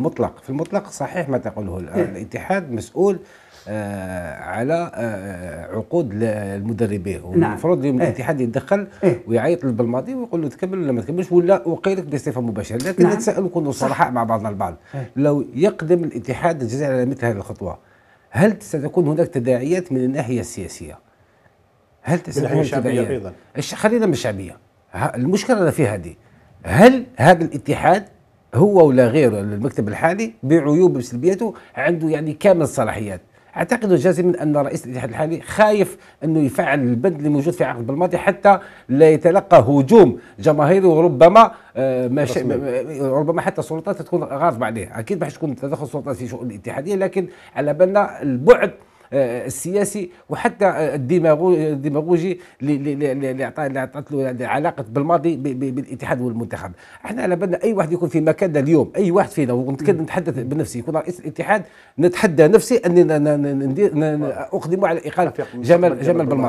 المطلق في المطلق صحيح ما تقوله إيه. الاتحاد مسؤول آه على آه عقود المدربين نعم. والمفروض نعم. الاتحاد يتدخل إيه؟ ويعيط للبلماضي ويقول له تكمل ولا ما تكملش ولا وقيلك بصفه مباشره لكن نعم. نتساءل ونكونوا صرحاء مع بعضنا البعض إيه؟ لو يقدم الاتحاد الجزائري على مثل هذه الخطوه هل ستكون هناك تداعيات من الناحيه السياسيه؟ هل ستكون الشعبيه ايضا؟ خلينا من الشعبيه المشكله فيها هذه هل هذا الاتحاد هو ولا غيره المكتب الحالي بعيوبه وسلبياته عنده يعني كامل الصلاحيات اعتقد جازما ان رئيس الاتحاد الحالي خايف انه يفعل البند اللي موجود في عقد بالماضي حتى لا يتلقى هجوم جماهيري وربما آه، ما ربما حتى السلطات تكون غاضبه عليه اكيد باش تكون تدخل السلطات في شؤون الاتحاديه لكن على بالنا البعد السياسي وحتى الديماغوجي اللي عطات له علاقه بالماضي بالاتحاد والمنتخب احنا على بالنا اي واحد يكون في مكاننا اليوم اي واحد فينا ونتكلم نتحدث بنفسي يكون رئيس الاتحاد نتحدى نفسي اني اقدم على اقاله جمال جمال بالماضي